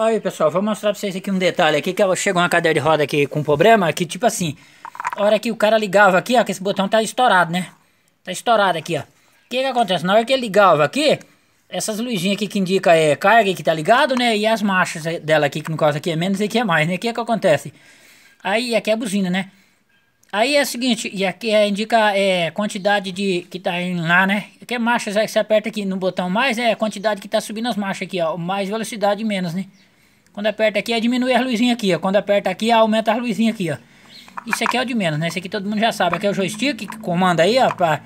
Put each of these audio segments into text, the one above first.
Aí, pessoal, vou mostrar pra vocês aqui um detalhe aqui, que chegou uma cadeira de roda aqui com problema, que tipo assim, a hora que o cara ligava aqui, ó, que esse botão tá estourado, né? Tá estourado aqui, ó. O que que acontece? Na hora que ele ligava aqui, essas luzinhas aqui que indica é carga que tá ligado, né? E as marchas dela aqui, que no caso aqui é menos e aqui é mais, né? O que que acontece? Aí, aqui é a buzina, né? Aí é o seguinte, e aqui é, indica é, quantidade de que tá indo lá, né? Aqui é marchas, aí você aperta aqui no botão mais, é a quantidade que tá subindo as marchas aqui, ó. Mais velocidade menos, né? Quando aperta aqui, é diminuir as luzinhas aqui, ó. Quando aperta aqui, aumenta as luzinhas aqui, ó. Isso aqui é o de menos, né? Isso aqui todo mundo já sabe. Aqui é o joystick que comanda aí, ó, pra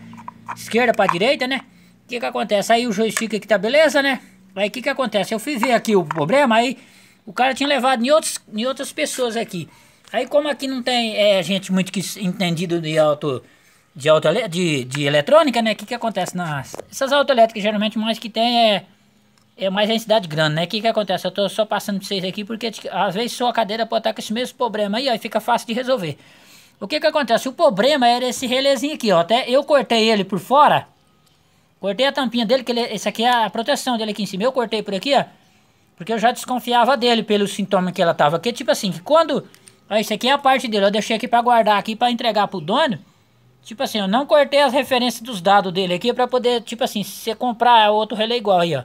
esquerda, pra direita, né? O que que acontece? Aí o joystick aqui tá beleza, né? Aí o que que acontece? Eu fui ver aqui o problema, aí o cara tinha levado em, outros, em outras pessoas aqui. Aí como aqui não tem é, gente muito que entendido de auto... De, auto, de, de eletrônica, né? O que que acontece? Nas, essas autoelétricas, geralmente, mais que tem é é mais a entidade grande, né? O que, que acontece? Eu tô só passando pra vocês aqui porque tipo, às vezes sua cadeira pode estar com esse mesmo problema aí, ó, e fica fácil de resolver. O que que acontece? O problema era esse relezinho aqui, ó. Até eu cortei ele por fora. Cortei a tampinha dele, que ele, esse aqui é a proteção dele aqui em cima. Eu cortei por aqui, ó. Porque eu já desconfiava dele pelo sintoma que ela tava. Que tipo assim, que quando... Ó, isso aqui é a parte dele. Eu deixei aqui pra guardar aqui, pra entregar pro dono. Tipo assim, eu não cortei as referências dos dados dele aqui pra poder, tipo assim, se você comprar outro relé igual aí, ó.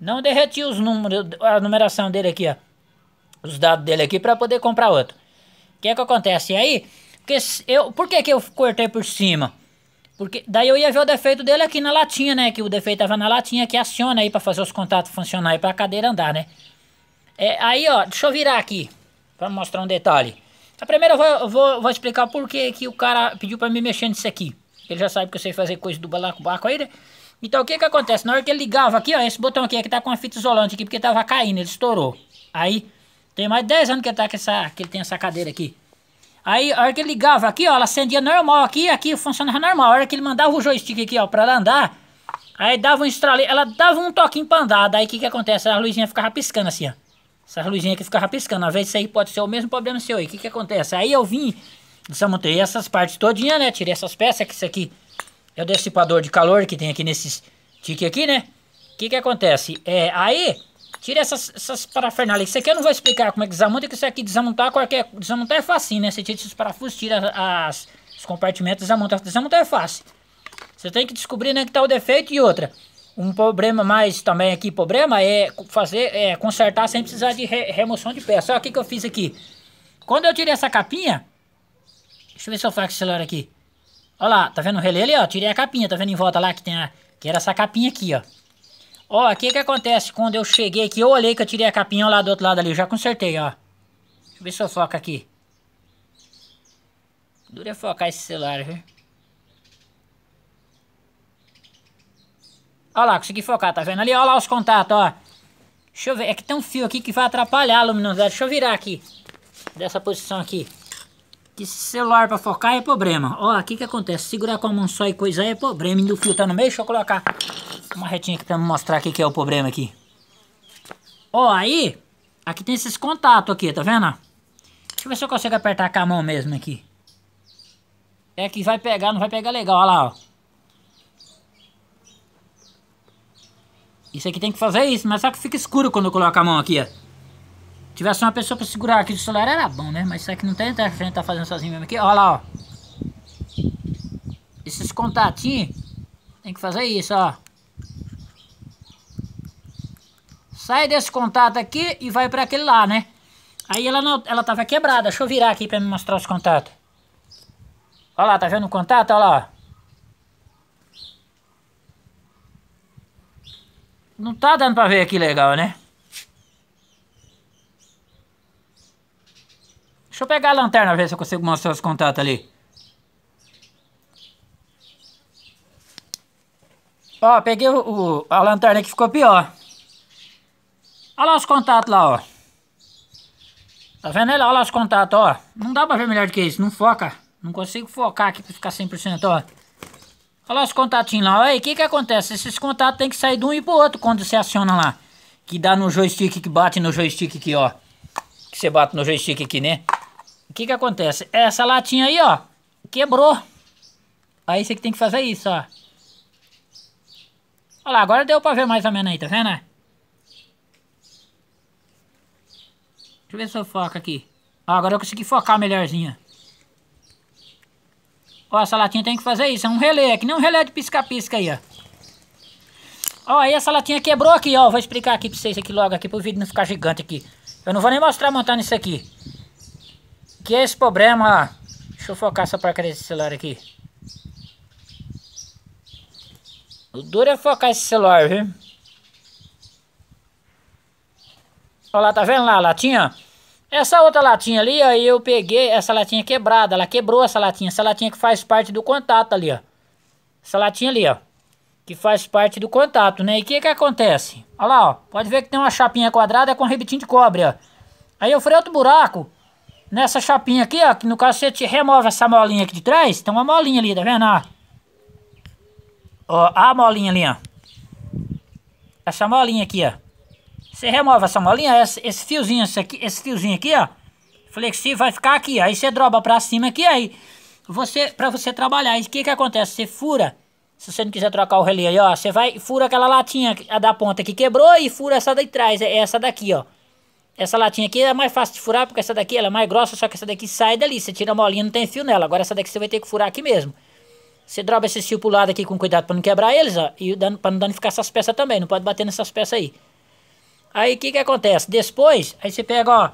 Não derreti os números, a numeração dele aqui, ó. Os dados dele aqui para poder comprar outro. O que é que acontece? E aí, porque eu, por que que eu cortei por cima? Porque daí eu ia ver o defeito dele aqui na latinha, né? Que o defeito tava na latinha, que aciona aí para fazer os contatos funcionar aí pra cadeira andar, né? É, aí, ó, deixa eu virar aqui para mostrar um detalhe. A primeira eu vou, vou, vou explicar por que que o cara pediu para me mexer nisso aqui. Ele já sabe que eu sei fazer coisa do balacobaco aí, né? Então o que que acontece? Na hora que ele ligava aqui, ó, esse botão aqui é que tá com a fita isolante aqui, porque tava caindo, ele estourou. Aí, tem mais de 10 anos que ele, tá com essa, que ele tem essa cadeira aqui. Aí, a hora que ele ligava aqui, ó, ela acendia normal aqui, aqui funcionava normal. A hora que ele mandava o joystick aqui, ó, pra ela andar, aí dava um estralê, ela dava um toquinho pra andar. Daí, o que que acontece? a luzinha ficava piscando assim, ó. Essa luzinha aqui ficava piscando. Às vezes, isso aí pode ser o mesmo problema seu aí. O que que acontece? Aí, eu vim, desmontei essas partes todinha, né, tirei essas peças que isso aqui é o dissipador de calor que tem aqui nesses tique aqui, né? O que que acontece? É, aí, tira essas, essas parafernália. Isso aqui eu não vou explicar como é que desmonta, porque isso aqui desmontar, qualquer, desmontar é facinho, né? Você tira esses parafusos, tira as, os compartimentos, desmonta. Desmontar é fácil. Você tem que descobrir, né, que tá o defeito e outra. Um problema mais também aqui, problema é fazer, é consertar sem precisar de re, remoção de peça. Olha o que que eu fiz aqui. Quando eu tirei essa capinha, deixa eu ver se eu faço acelerar celular aqui. Olha lá, tá vendo o relé ali, ó? Tirei a capinha, tá vendo em volta lá que tem a... Que era essa capinha aqui, ó. Ó, o que que acontece quando eu cheguei aqui? Eu olhei que eu tirei a capinha lá do outro lado ali. Já consertei, ó. Deixa eu ver se eu foco aqui. Duro é focar esse celular, viu? Olha lá, consegui focar, tá vendo ali? Olha lá os contatos, ó. Deixa eu ver, é que tem um fio aqui que vai atrapalhar a luminosidade. Deixa eu virar aqui. Dessa posição aqui. Que celular pra focar é problema. Ó, aqui que acontece. Segurar com a mão só e coisar é problema. Indo o fio tá no meio. Deixa eu colocar uma retinha aqui pra mostrar o que, que é o problema aqui. Ó, aí. Aqui tem esses contatos aqui, tá vendo? Deixa eu ver se eu consigo apertar com a mão mesmo aqui. É que vai pegar, não vai pegar legal. Olha lá, ó. Isso aqui tem que fazer isso, mas só que fica escuro quando eu coloco a mão aqui, ó tivesse uma pessoa para segurar aqui do celular era bom, né? Mas isso aqui não tem interferência, tá fazendo sozinho mesmo aqui. Olha lá, ó. Esses contatinhos, tem que fazer isso, ó. Sai desse contato aqui e vai para aquele lá, né? Aí ela, não, ela tava quebrada. Deixa eu virar aqui para me mostrar os contatos. Olha lá, tá vendo o contato? Olha lá, Não tá dando pra ver aqui legal, né? Deixa eu pegar a lanterna, ver se eu consigo mostrar os contatos ali. Ó, peguei o, o, a lanterna que ficou pior. Olha lá os contatos lá, ó. Tá vendo ele? Olha lá os contatos, ó. Não dá pra ver melhor do que isso, não foca. Não consigo focar aqui pra ficar 100%, ó. Olha lá os contatinhos lá. Aí, o que que acontece? Esses contatos tem que sair de um e pro outro quando você aciona lá. Que dá no joystick, que bate no joystick aqui, ó. Que você bate no joystick aqui, né? O que que acontece? Essa latinha aí, ó, quebrou. Aí você que tem que fazer isso, ó. Olha lá, agora deu pra ver mais ou menos aí, tá vendo? Deixa eu ver se eu foco aqui. Ó, agora eu consegui focar melhorzinho. Ó, essa latinha tem que fazer isso, é um relé, é que nem um relé de pisca-pisca aí, ó. Ó, aí essa latinha quebrou aqui, ó. Vou explicar aqui pra vocês aqui logo, aqui pro vídeo não ficar gigante aqui. Eu não vou nem mostrar montando isso aqui que é esse problema? Deixa eu focar essa placa desse celular aqui. O duro é focar esse celular, viu? Olha lá, tá vendo lá a latinha? Essa outra latinha ali, aí eu peguei essa latinha quebrada. Ela quebrou essa latinha. Essa latinha que faz parte do contato ali, ó. Essa latinha ali, ó. Que faz parte do contato, né? E o que que acontece? Olha lá, ó. Pode ver que tem uma chapinha quadrada com rebitinho de cobre, ó. Aí eu freio outro buraco nessa chapinha aqui, ó, que no caso você remove essa molinha aqui de trás, tem uma molinha ali, tá vendo, ó? Ó, a molinha ali, ó. Essa molinha aqui, ó. Você remove essa molinha, esse, esse fiozinho esse aqui, esse fiozinho aqui, ó, flexível vai ficar aqui, ó. aí você dropa pra cima aqui, aí você, pra você trabalhar, e o que que acontece? Você fura, se você não quiser trocar o relé aí, ó, você vai, fura aquela latinha da ponta que quebrou e fura essa daí de trás, é essa daqui, ó. Essa latinha aqui é mais fácil de furar, porque essa daqui ela é mais grossa, só que essa daqui sai dali. Você tira a molinha, não tem fio nela. Agora essa daqui você vai ter que furar aqui mesmo. Você dropa esse fio pro lado aqui com cuidado pra não quebrar eles, ó. E pra não danificar essas peças também. Não pode bater nessas peças aí. Aí o que que acontece? Depois, aí você pega, ó,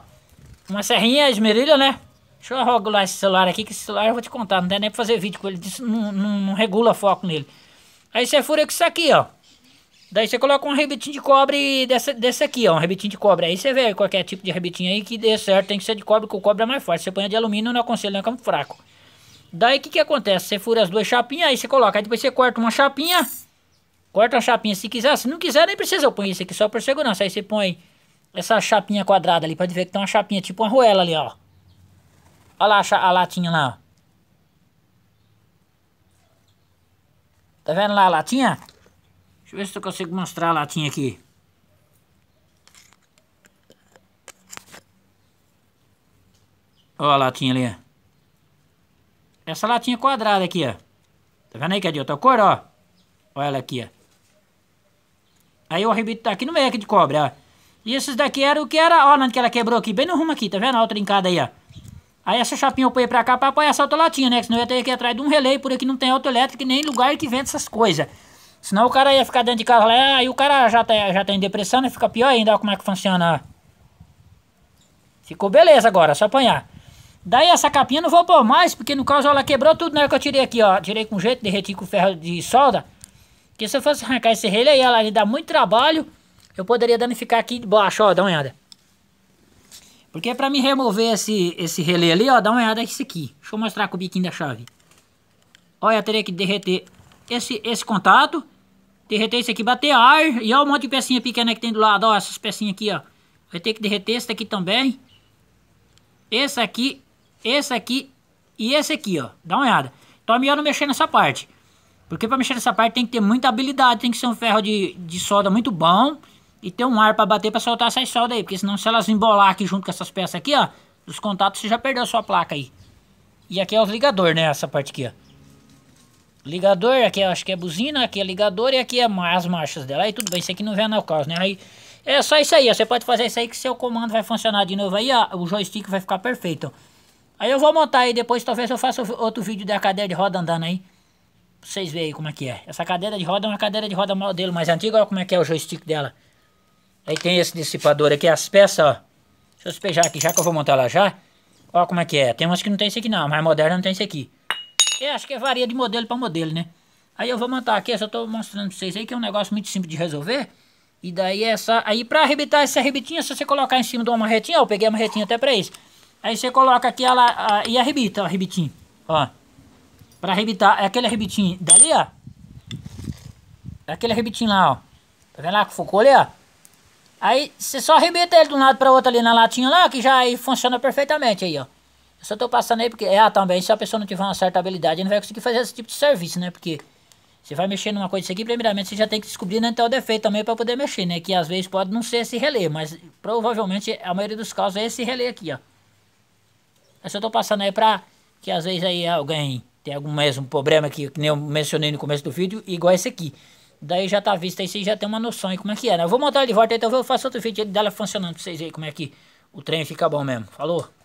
uma serrinha, esmerilha, né? Deixa eu regular esse celular aqui, que esse celular eu vou te contar. Não dá nem pra fazer vídeo com ele. não, não, não regula foco nele. Aí você fura com isso aqui, ó. Daí você coloca um rebitinho de cobre dessa, desse aqui, ó. Um rebitinho de cobre. Aí você vê qualquer tipo de rebitinho aí que dê certo. Tem que ser de cobre, porque o cobre é mais forte. Você põe de alumínio, não aconselho, não né, é campo fraco. Daí o que que acontece? Você fura as duas chapinhas, aí você coloca. Aí depois você corta uma chapinha. Corta uma chapinha se quiser. Se não quiser, nem precisa. Eu ponho isso aqui só por segurança. Aí você põe essa chapinha quadrada ali. Pode ver que tem uma chapinha, tipo uma roela ali, ó. Olha lá a, a latinha lá, ó. Tá vendo lá a latinha? eu ver se eu consigo mostrar a assim latinha aqui. Olha a latinha ali. Essa latinha quadrada aqui, ó. Tá vendo aí que é de outra cor, ó? Olha ela aqui, ó. Aí o arrebito tá aqui no meio aqui de cobre ó. E esses daqui era o que era, ó, que ela quebrou aqui, bem no rumo aqui, tá vendo? Olha a trincada aí, ó. Aí essa chapinha eu ponho pra cá pra apoiar essa outra latinha, né? Que senão eu ia ter que ir atrás de um relé, por aqui não tem autoelétrico nem lugar que vende essas coisas. Senão o cara ia ficar dentro de casa lá, aí ah, o cara já tá, já tá em depressão, e né? Fica pior ainda, olha como é que funciona. Ficou beleza agora, só apanhar. Daí essa capinha não vou pôr mais, porque no caso ela quebrou tudo, né? Que eu tirei aqui, ó. Tirei com jeito, derreti com ferro de solda. Porque se eu fosse arrancar esse relé aí, ela lhe dá muito trabalho. Eu poderia danificar aqui de baixo, ó. Dá uma olhada. Porque pra me remover esse, esse relé ali, ó. Dá uma olhada esse aqui. Deixa eu mostrar com o biquinho da chave. Olha, teria que derreter esse, esse contato, derreter isso aqui, bater ar, e olha um monte de pecinha pequena que tem do lado, ó, essas pecinhas aqui, ó. Vai ter que derreter esse daqui também, esse aqui, esse aqui e esse aqui, ó. Dá uma olhada. Então é melhor não mexer nessa parte. Porque para mexer nessa parte tem que ter muita habilidade, tem que ser um ferro de, de solda muito bom e ter um ar para bater para soltar essas soldas aí, porque senão se elas embolar aqui junto com essas peças aqui, ó, os contatos você já perdeu sua placa aí. E aqui é os ligadores, né, essa parte aqui, ó ligador, aqui é, acho que é buzina, aqui é ligador e aqui é as marchas dela. Aí tudo bem, isso aqui não vem no caso, né? Aí é só isso aí, ó. Você pode fazer isso aí que seu comando vai funcionar de novo aí, ó. O joystick vai ficar perfeito. Aí eu vou montar aí depois, talvez eu faça outro vídeo da cadeira de roda andando aí. Pra vocês verem aí como é que é. Essa cadeira de roda é uma cadeira de roda modelo mais antiga, olha como é que é o joystick dela. Aí tem esse dissipador aqui, as peças, ó. Deixa eu despejar aqui, já que eu vou montar lá já. Olha como é que é. Tem umas que não tem esse aqui não, mais moderna não tem esse aqui. É, acho que é varia de modelo para modelo, né? Aí eu vou montar aqui, eu só tô mostrando pra vocês aí que é um negócio muito simples de resolver. E daí essa, aí pra arrebitar essa arrebitinha, se você colocar em cima de uma marretinha, ó, eu peguei a marretinha até pra isso. Aí você coloca aqui ela a, e arrebita, ó, arrebitinho, ó. Pra arrebitar, é aquele arrebitinho dali, ó. É aquele arrebitinho lá, ó. Tá vendo lá que focou ali, ó? Aí você só arrebita ele de um lado pra outro ali na latinha lá, que já aí funciona perfeitamente aí, ó. Eu só tô passando aí porque, ah, também, se a pessoa não tiver uma certa habilidade, não vai conseguir fazer esse tipo de serviço, né? Porque você vai mexer numa coisa aqui, primeiramente você já tem que descobrir né, Então, é o defeito também para poder mexer, né? Que às vezes pode não ser esse relé, mas provavelmente a maioria dos casos é esse relé aqui, ó. Eu só tô passando aí pra que às vezes aí alguém tem algum mesmo problema aqui que nem eu mencionei no começo do vídeo, igual esse aqui. Daí já tá visto aí, você já tem uma noção aí como é que é, né? Eu vou montar ele de volta, então eu faço outro vídeo dela funcionando pra vocês aí como é que o trem fica bom mesmo. Falou!